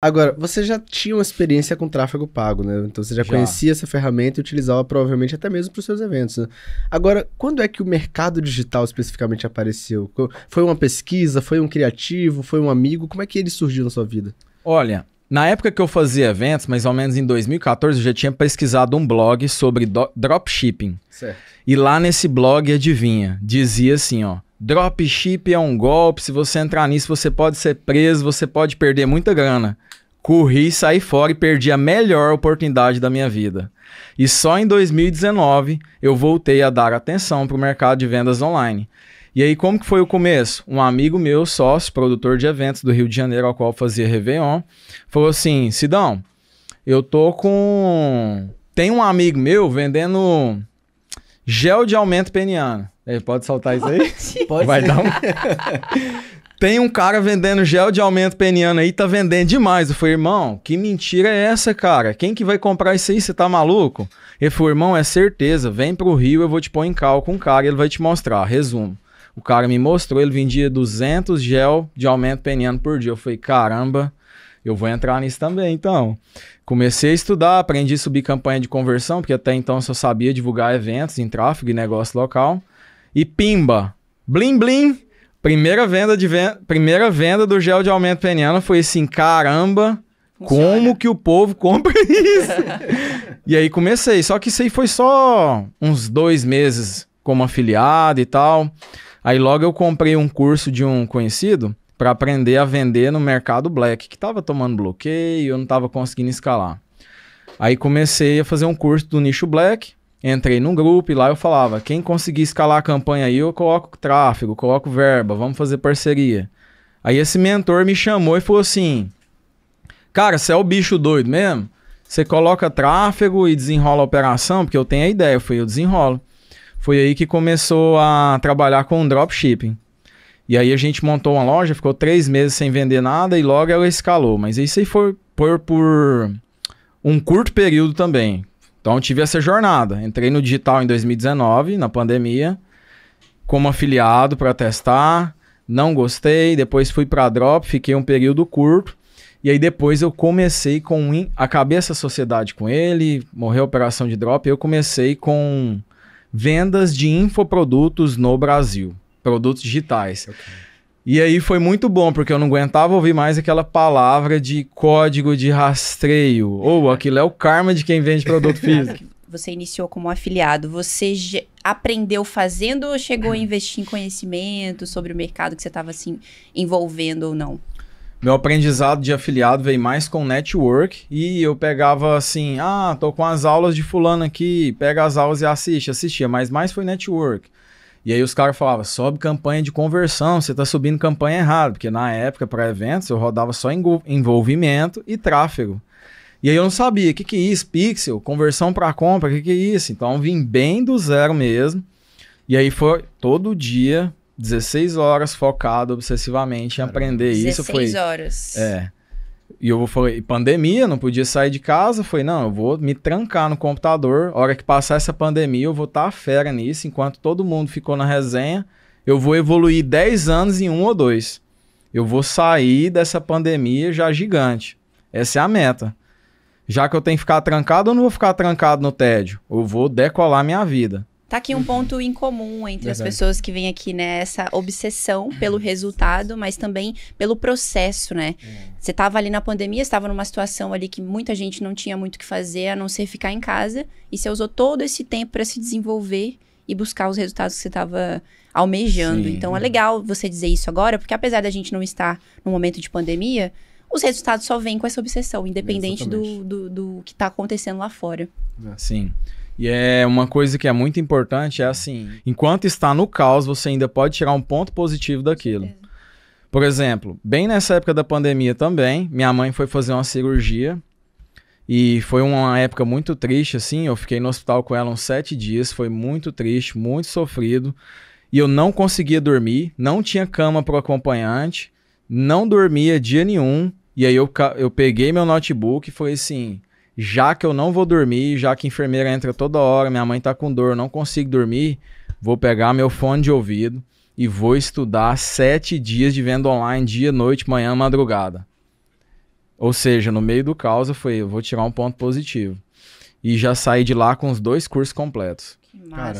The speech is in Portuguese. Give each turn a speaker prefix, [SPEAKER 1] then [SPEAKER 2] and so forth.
[SPEAKER 1] Agora, você já tinha uma experiência com tráfego pago, né? Então você já, já. conhecia essa ferramenta e utilizava provavelmente até mesmo para os seus eventos. Né? Agora, quando é que o mercado digital especificamente apareceu? Foi uma pesquisa? Foi um criativo? Foi um amigo? Como é que ele surgiu na sua vida? Olha, na época que eu fazia eventos, mais ou menos em 2014, eu já tinha pesquisado um blog sobre dropshipping. Certo. E lá nesse blog, adivinha, dizia assim, ó Dropship é um golpe, se você entrar nisso você pode ser preso, você pode perder muita grana. Corri, saí fora e perdi a melhor oportunidade da minha vida. E só em 2019 eu voltei a dar atenção para o mercado de vendas online. E aí como que foi o começo? Um amigo meu, sócio, produtor de eventos do Rio de Janeiro, ao qual fazia Réveillon, falou assim, Sidão, eu tô com... Tem um amigo meu vendendo Gel de aumento peniano. Ele é, pode soltar isso aí? Pode. Vai dar um... Tem um cara vendendo gel de aumento peniano aí, tá vendendo demais. Eu falei, irmão, que mentira é essa, cara? Quem que vai comprar isso aí? Você tá maluco? Ele falou, irmão, é certeza. Vem pro Rio, eu vou te pôr em cal com o cara ele vai te mostrar. Resumo. O cara me mostrou, ele vendia 200 gel de aumento peniano por dia. Eu falei, caramba, eu vou entrar nisso também. Então, comecei a estudar, aprendi a subir campanha de conversão, porque até então só sabia divulgar eventos em tráfego e negócio local. E pimba, blim blim, primeira venda de venda, primeira venda do gel de aumento peniano foi assim, caramba, Funciona. como que o povo compra isso? e aí comecei, só que isso aí foi só uns dois meses como afiliado e tal. Aí logo eu comprei um curso de um conhecido, para aprender a vender no mercado black, que estava tomando bloqueio, eu não estava conseguindo escalar. Aí comecei a fazer um curso do nicho black, entrei num grupo e lá eu falava: quem conseguir escalar a campanha aí, eu coloco tráfego, coloco verba, vamos fazer parceria. Aí esse mentor me chamou e falou assim: Cara, você é o bicho doido mesmo? Você coloca tráfego e desenrola a operação? Porque eu tenho a ideia, foi eu desenrolo. Foi aí que começou a trabalhar com dropshipping. E aí a gente montou uma loja, ficou três meses sem vender nada e logo ela escalou. Mas isso aí foi por, por um curto período também. Então tive essa jornada. Entrei no digital em 2019, na pandemia, como afiliado para testar. Não gostei, depois fui para Drop, fiquei um período curto. E aí depois eu comecei com a cabeça sociedade com ele, morreu a operação de Drop, eu comecei com vendas de infoprodutos no Brasil produtos digitais. Okay. E aí foi muito bom, porque eu não aguentava ouvir mais aquela palavra de código de rastreio. Ou oh, aquilo é o karma de quem vende produto é. físico.
[SPEAKER 2] Você iniciou como afiliado, você aprendeu fazendo ou chegou a é. investir em conhecimento sobre o mercado que você estava assim envolvendo ou não?
[SPEAKER 1] Meu aprendizado de afiliado veio mais com network e eu pegava assim, ah, tô com as aulas de fulano aqui, pega as aulas e assiste, assistia, mas mais foi network. E aí os caras falavam, sobe campanha de conversão, você tá subindo campanha errada, porque na época para eventos eu rodava só envolvimento e tráfego. E aí eu não sabia, o que que é isso, pixel, conversão para compra, o que que é isso? Então vim bem do zero mesmo. E aí foi todo dia, 16 horas focado obsessivamente em aprender isso. Foi, horas. É. E eu falei, pandemia, não podia sair de casa. Falei, não, eu vou me trancar no computador. A hora que passar essa pandemia, eu vou estar tá fera nisso. Enquanto todo mundo ficou na resenha, eu vou evoluir 10 anos em um ou dois. Eu vou sair dessa pandemia já gigante. Essa é a meta. Já que eu tenho que ficar trancado, eu não vou ficar trancado no tédio. Eu vou decolar minha vida.
[SPEAKER 2] Tá aqui um ponto em comum entre Verdade. as pessoas que vêm aqui, né? Essa obsessão pelo resultado, mas também pelo processo, né? É. Você tava ali na pandemia, estava numa situação ali que muita gente não tinha muito o que fazer, a não ser ficar em casa, e você usou todo esse tempo para se desenvolver e buscar os resultados que você estava almejando. Sim. Então é legal você dizer isso agora, porque apesar da gente não estar num momento de pandemia, os resultados só vêm com essa obsessão, independente do, do, do que está acontecendo lá fora.
[SPEAKER 1] Sim. Sim. E é uma coisa que é muito importante, é assim, enquanto está no caos, você ainda pode tirar um ponto positivo daquilo. Por exemplo, bem nessa época da pandemia também, minha mãe foi fazer uma cirurgia e foi uma época muito triste, assim. Eu fiquei no hospital com ela uns sete dias, foi muito triste, muito sofrido. E eu não conseguia dormir, não tinha cama para o acompanhante, não dormia dia nenhum. E aí eu, eu peguei meu notebook e falei assim: já que eu não vou dormir, já que a enfermeira entra toda hora, minha mãe tá com dor, não consigo dormir, vou pegar meu fone de ouvido e vou estudar sete dias de venda online, dia, noite, manhã, madrugada. Ou seja, no meio do caos eu eu vou tirar um ponto positivo. E já saí de lá com os dois cursos completos. Que massa.